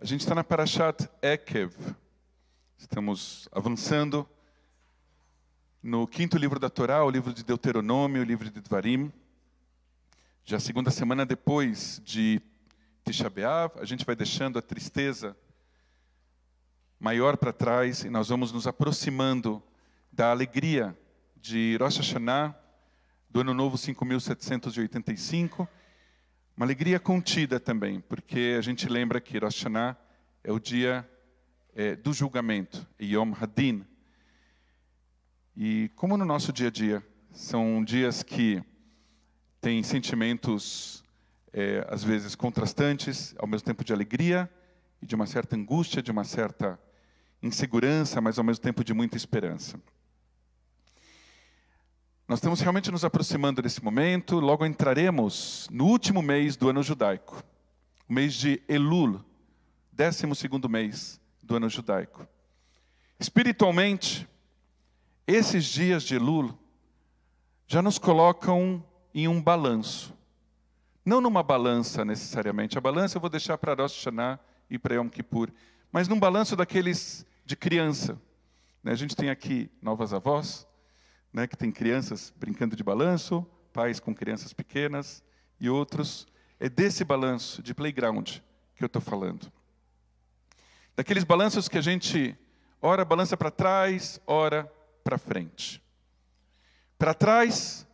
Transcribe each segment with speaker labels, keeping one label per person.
Speaker 1: A gente está na Parashat Ekev. Estamos avançando no quinto livro da Torá, o livro de Deuteronômio, o livro de Dvarim. Já segunda semana depois de Tisha B'Av, a gente vai deixando a tristeza maior para trás e nós vamos nos aproximando da alegria de Rosh Hashanah, do Ano Novo 5785 uma alegria contida também, porque a gente lembra que Rosh Hashanah é o dia é, do julgamento, Yom Hadin. E como no nosso dia a dia, são dias que têm sentimentos, é, às vezes, contrastantes, ao mesmo tempo de alegria e de uma certa angústia, de uma certa insegurança, mas ao mesmo tempo de muita esperança. Nós estamos realmente nos aproximando desse momento, logo entraremos no último mês do ano judaico, o mês de Elul, 12 mês do ano judaico. Espiritualmente, esses dias de Elul já nos colocam em um balanço. Não numa balança necessariamente, a balança eu vou deixar para Rosh Hashanah e para Yom Kippur, mas num balanço daqueles de criança. Né? A gente tem aqui novas avós, né, que tem crianças brincando de balanço, pais com crianças pequenas e outros. É desse balanço de playground que eu estou falando. Daqueles balanços que a gente, ora, balança para trás, ora, para frente. Para trás,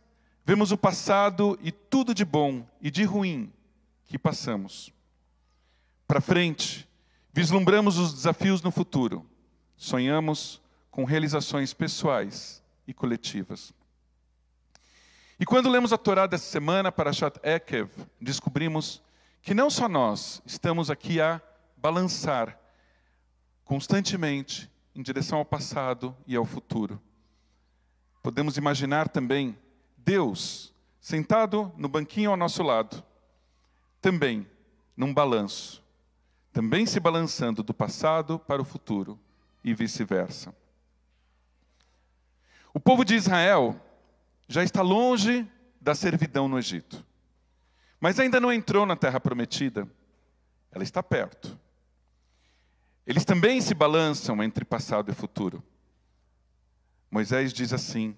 Speaker 1: vemos o passado e tudo de bom e de ruim que passamos. Para frente, vislumbramos os desafios no futuro, sonhamos com realizações pessoais e coletivas. E quando lemos a Torá dessa semana, para Shat Ekev, descobrimos que não só nós estamos aqui a balançar constantemente em direção ao passado e ao futuro. Podemos imaginar também Deus sentado no banquinho ao nosso lado, também num balanço, também se balançando do passado para o futuro e vice-versa. O povo de Israel já está longe da servidão no Egito, mas ainda não entrou na terra prometida, ela está perto. Eles também se balançam entre passado e futuro. Moisés diz assim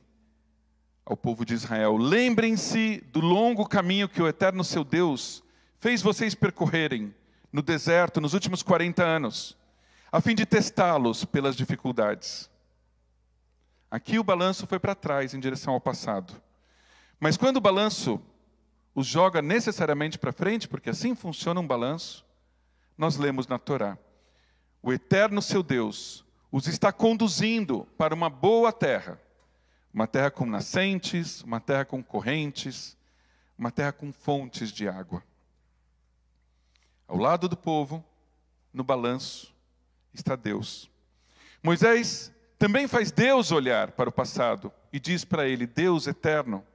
Speaker 1: ao povo de Israel: Lembrem-se do longo caminho que o Eterno seu Deus fez vocês percorrerem no deserto nos últimos 40 anos, a fim de testá-los pelas dificuldades. Aqui o balanço foi para trás, em direção ao passado. Mas quando o balanço os joga necessariamente para frente, porque assim funciona um balanço, nós lemos na Torá: o eterno seu Deus os está conduzindo para uma boa terra, uma terra com nascentes, uma terra com correntes, uma terra com fontes de água. Ao lado do povo, no balanço, está Deus. Moisés também faz Deus olhar para o passado e diz para ele: Deus eterno,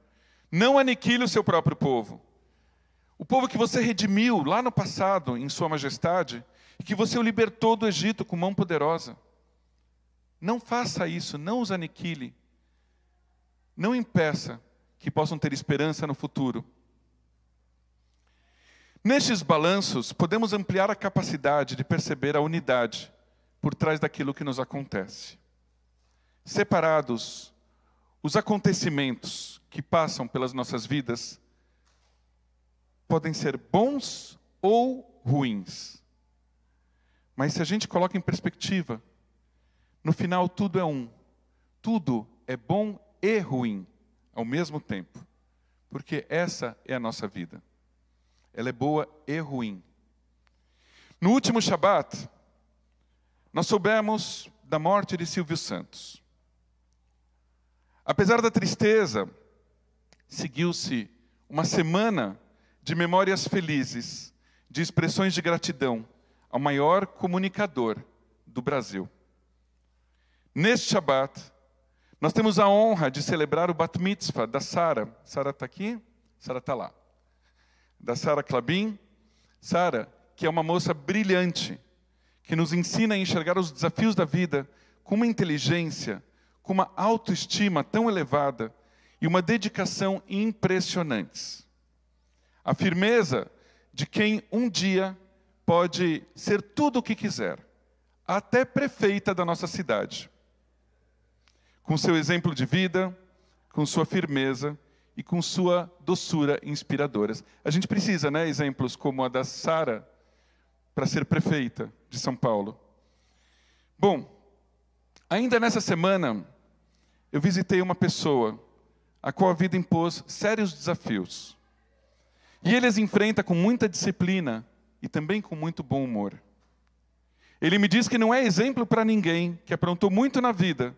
Speaker 1: não aniquile o seu próprio povo. O povo que você redimiu lá no passado, em Sua Majestade, e que você o libertou do Egito com mão poderosa. Não faça isso, não os aniquile. Não impeça que possam ter esperança no futuro. Nestes balanços, podemos ampliar a capacidade de perceber a unidade por trás daquilo que nos acontece separados, os acontecimentos que passam pelas nossas vidas podem ser bons ou ruins. Mas se a gente coloca em perspectiva, no final tudo é um. Tudo é bom e ruim ao mesmo tempo. Porque essa é a nossa vida. Ela é boa e ruim. No último Shabat, nós soubemos da morte de Silvio Santos. Apesar da tristeza, seguiu-se uma semana de memórias felizes, de expressões de gratidão ao maior comunicador do Brasil. Neste Shabat, nós temos a honra de celebrar o Bat Mitzvah da Sara. Sara está aqui? Sara está lá. Da Sara Klabin. Sara, que é uma moça brilhante, que nos ensina a enxergar os desafios da vida com uma inteligência com uma autoestima tão elevada e uma dedicação impressionantes. A firmeza de quem um dia pode ser tudo o que quiser, até prefeita da nossa cidade. Com seu exemplo de vida, com sua firmeza e com sua doçura inspiradoras. A gente precisa, né, exemplos como a da Sara para ser prefeita de São Paulo. Bom, Ainda nessa semana, eu visitei uma pessoa a qual a vida impôs sérios desafios. E ele as enfrenta com muita disciplina e também com muito bom humor. Ele me diz que não é exemplo para ninguém, que aprontou muito na vida,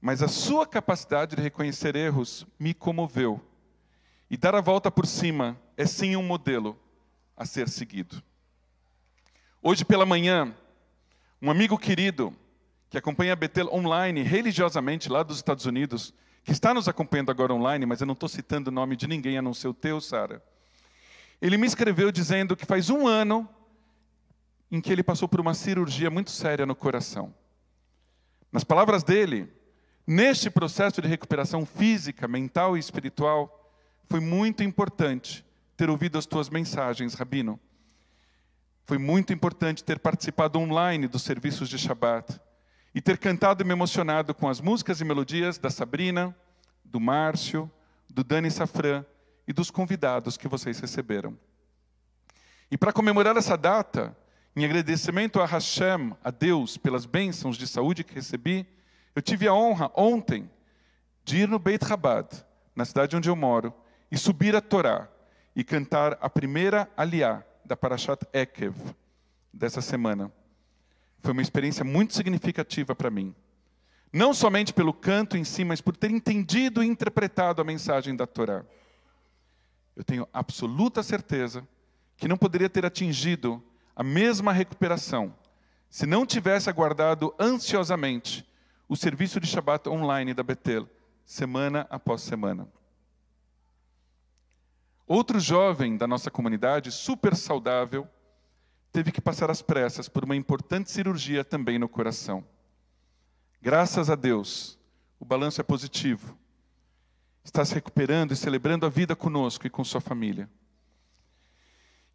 Speaker 1: mas a sua capacidade de reconhecer erros me comoveu. E dar a volta por cima é sim um modelo a ser seguido. Hoje pela manhã, um amigo querido que acompanha a Betel online, religiosamente, lá dos Estados Unidos, que está nos acompanhando agora online, mas eu não estou citando o nome de ninguém a não ser o teu, Sara. Ele me escreveu dizendo que faz um ano em que ele passou por uma cirurgia muito séria no coração. Nas palavras dele, neste processo de recuperação física, mental e espiritual, foi muito importante ter ouvido as tuas mensagens, Rabino. Foi muito importante ter participado online dos serviços de Shabat e ter cantado e me emocionado com as músicas e melodias da Sabrina, do Márcio, do Dani Safran e dos convidados que vocês receberam. E para comemorar essa data, em agradecimento a Hashem, a Deus, pelas bênçãos de saúde que recebi, eu tive a honra ontem de ir no Beit Rabad, na cidade onde eu moro, e subir a Torá e cantar a primeira aliá da Parashat Ekev dessa semana. Foi uma experiência muito significativa para mim. Não somente pelo canto em si, mas por ter entendido e interpretado a mensagem da Torá. Eu tenho absoluta certeza que não poderia ter atingido a mesma recuperação se não tivesse aguardado ansiosamente o serviço de Shabat online da Betel, semana após semana. Outro jovem da nossa comunidade, super saudável, teve que passar às pressas por uma importante cirurgia também no coração. Graças a Deus, o balanço é positivo. Está se recuperando e celebrando a vida conosco e com sua família.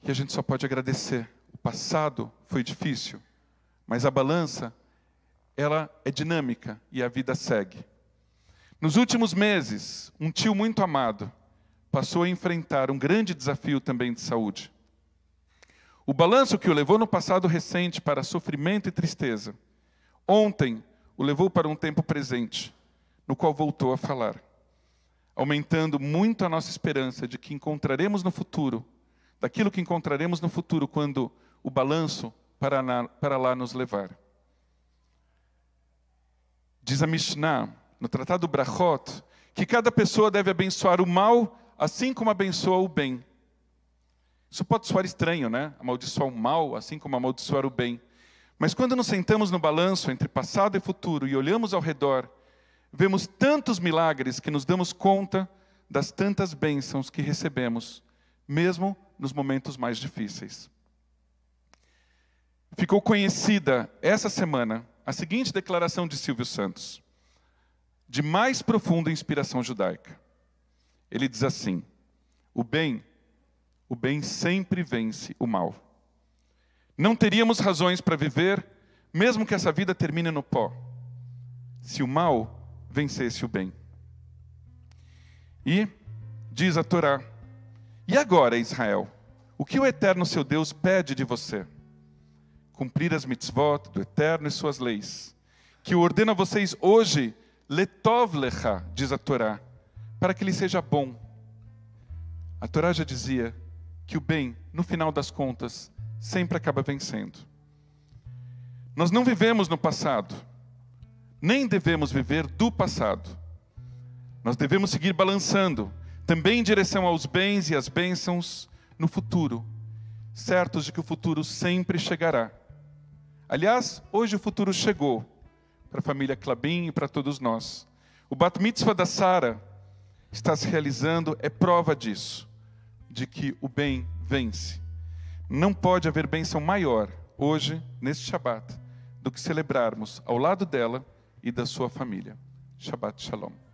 Speaker 1: E a gente só pode agradecer. O passado foi difícil, mas a balança, ela é dinâmica e a vida segue. Nos últimos meses, um tio muito amado passou a enfrentar um grande desafio também de saúde. O balanço que o levou no passado recente para sofrimento e tristeza, ontem o levou para um tempo presente, no qual voltou a falar, aumentando muito a nossa esperança de que encontraremos no futuro, daquilo que encontraremos no futuro quando o balanço para, na, para lá nos levar. Diz a Mishnah, no Tratado Brachot, que cada pessoa deve abençoar o mal assim como abençoa o bem. Isso pode soar estranho, né? Amaldiçoar o mal, assim como amaldiçoar o bem. Mas quando nos sentamos no balanço entre passado e futuro e olhamos ao redor, vemos tantos milagres que nos damos conta das tantas bênçãos que recebemos, mesmo nos momentos mais difíceis. Ficou conhecida essa semana a seguinte declaração de Silvio Santos, de mais profunda inspiração judaica. Ele diz assim: O bem o bem sempre vence o mal. Não teríamos razões para viver, mesmo que essa vida termine no pó, se o mal vencesse o bem. E diz a Torá: E agora, Israel, o que o Eterno seu Deus pede de você? Cumprir as mitzvot do Eterno e suas leis, que eu ordena a vocês hoje, letov lecha, diz a Torá, para que lhe seja bom. A Torá já dizia que o bem, no final das contas, sempre acaba vencendo. Nós não vivemos no passado, nem devemos viver do passado. Nós devemos seguir balançando, também em direção aos bens e às bênçãos no futuro, certos de que o futuro sempre chegará. Aliás, hoje o futuro chegou para a família Clabin e para todos nós. O Bat Mitzvah da Sara está se realizando, é prova disso de que o bem vence. Não pode haver bênção maior hoje, neste Shabat, do que celebrarmos ao lado dela e da sua família. Shabbat Shalom.